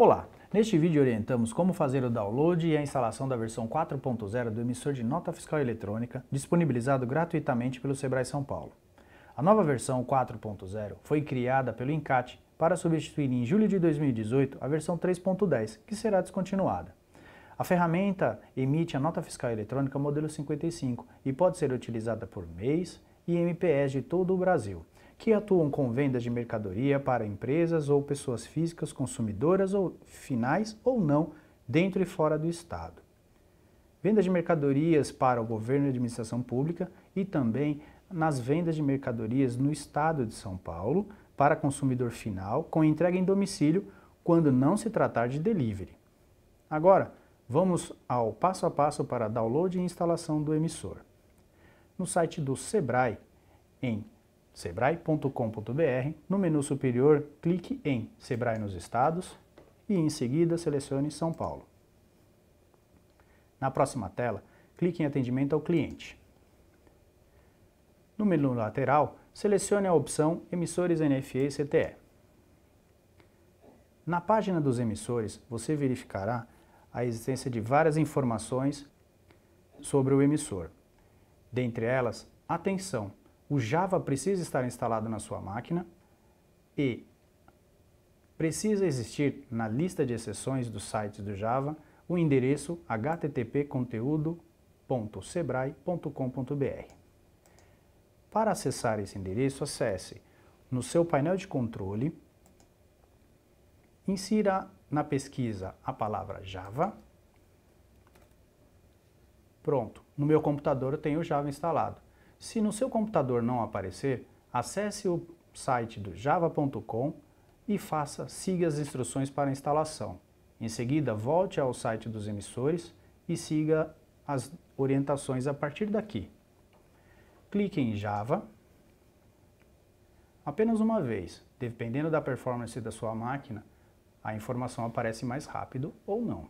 Olá! Neste vídeo orientamos como fazer o download e a instalação da versão 4.0 do emissor de nota fiscal eletrônica, disponibilizado gratuitamente pelo Sebrae São Paulo. A nova versão 4.0 foi criada pelo Encate para substituir em julho de 2018 a versão 3.10, que será descontinuada. A ferramenta emite a nota fiscal eletrônica modelo 55 e pode ser utilizada por MEIs e MPS de todo o Brasil que atuam com vendas de mercadoria para empresas ou pessoas físicas consumidoras ou finais ou não, dentro e fora do Estado. Vendas de mercadorias para o governo e administração pública e também nas vendas de mercadorias no Estado de São Paulo para consumidor final com entrega em domicílio quando não se tratar de delivery. Agora, vamos ao passo a passo para download e instalação do emissor. No site do Sebrae, em sebrae.com.br. No menu superior, clique em Sebrae nos Estados e em seguida selecione São Paulo. Na próxima tela, clique em Atendimento ao cliente. No menu lateral, selecione a opção Emissores NFE e CTE. Na página dos emissores, você verificará a existência de várias informações sobre o emissor. Dentre elas, atenção, o Java precisa estar instalado na sua máquina e precisa existir na lista de exceções do site do Java o endereço http://conteúdo.sebrae.com.br. Para acessar esse endereço, acesse no seu painel de controle, insira na pesquisa a palavra Java. Pronto, no meu computador eu tenho o Java instalado. Se no seu computador não aparecer, acesse o site do java.com e faça, siga as instruções para instalação. Em seguida, volte ao site dos emissores e siga as orientações a partir daqui. Clique em Java apenas uma vez. Dependendo da performance da sua máquina, a informação aparece mais rápido ou não.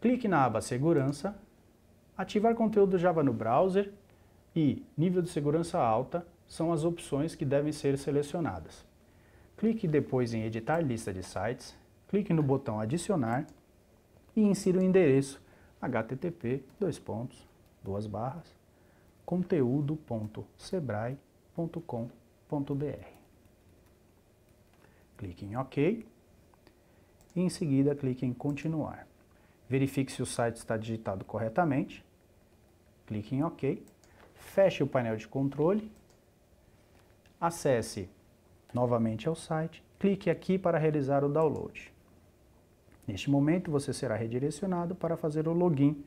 Clique na aba Segurança, ativar conteúdo Java no browser e nível de segurança alta são as opções que devem ser selecionadas. Clique depois em editar lista de sites, clique no botão adicionar e insira o endereço http dois pontos, duas barras, conteúdo.sebrae.com.br. Clique em OK e em seguida clique em continuar. Verifique se o site está digitado corretamente, clique em OK feche o painel de controle, acesse novamente ao site, clique aqui para realizar o download. Neste momento, você será redirecionado para fazer o login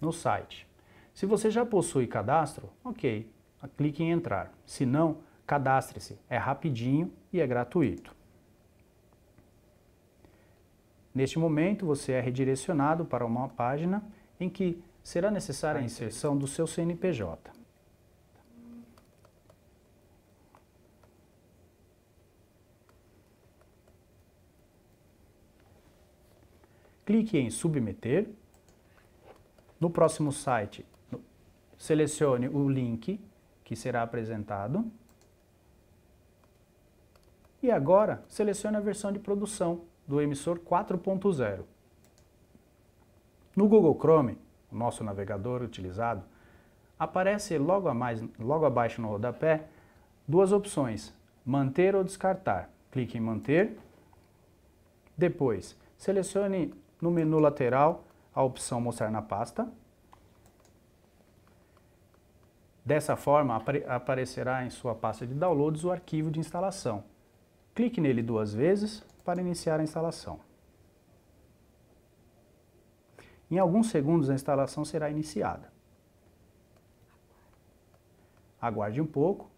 no site. Se você já possui cadastro, ok, clique em entrar. Se não, cadastre-se. É rapidinho e é gratuito. Neste momento, você é redirecionado para uma página em que será necessária a inserção do seu CNPJ. Clique em Submeter. No próximo site, selecione o link que será apresentado. E agora, selecione a versão de produção do emissor 4.0. No Google Chrome, nosso navegador utilizado, aparece logo, a mais, logo abaixo no rodapé duas opções, manter ou descartar. Clique em manter. Depois, selecione no menu lateral a opção mostrar na pasta. Dessa forma, apare aparecerá em sua pasta de downloads o arquivo de instalação. Clique nele duas vezes para iniciar a instalação. Em alguns segundos a instalação será iniciada. Aguarde um pouco.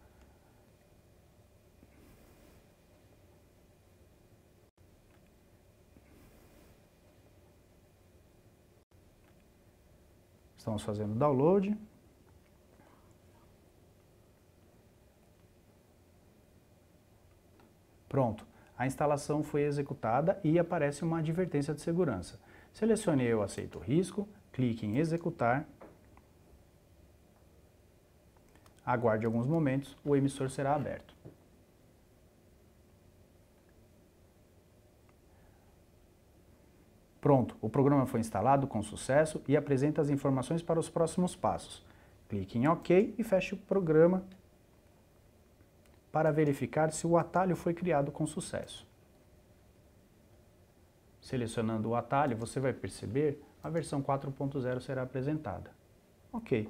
Estamos fazendo download. Pronto, a instalação foi executada e aparece uma advertência de segurança. Selecionei Eu Aceito o Risco, clique em Executar. Aguarde alguns momentos, o emissor será aberto. Pronto, o programa foi instalado com sucesso e apresenta as informações para os próximos passos. Clique em OK e feche o programa para verificar se o atalho foi criado com sucesso. Selecionando o atalho, você vai perceber a versão 4.0 será apresentada. Ok,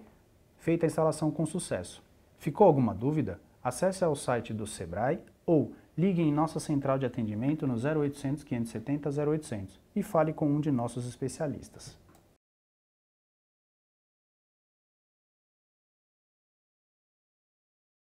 feita a instalação com sucesso. Ficou alguma dúvida? Acesse ao site do Sebrae ou ligue em nossa central de atendimento no 0800 570 0800 e fale com um de nossos especialistas.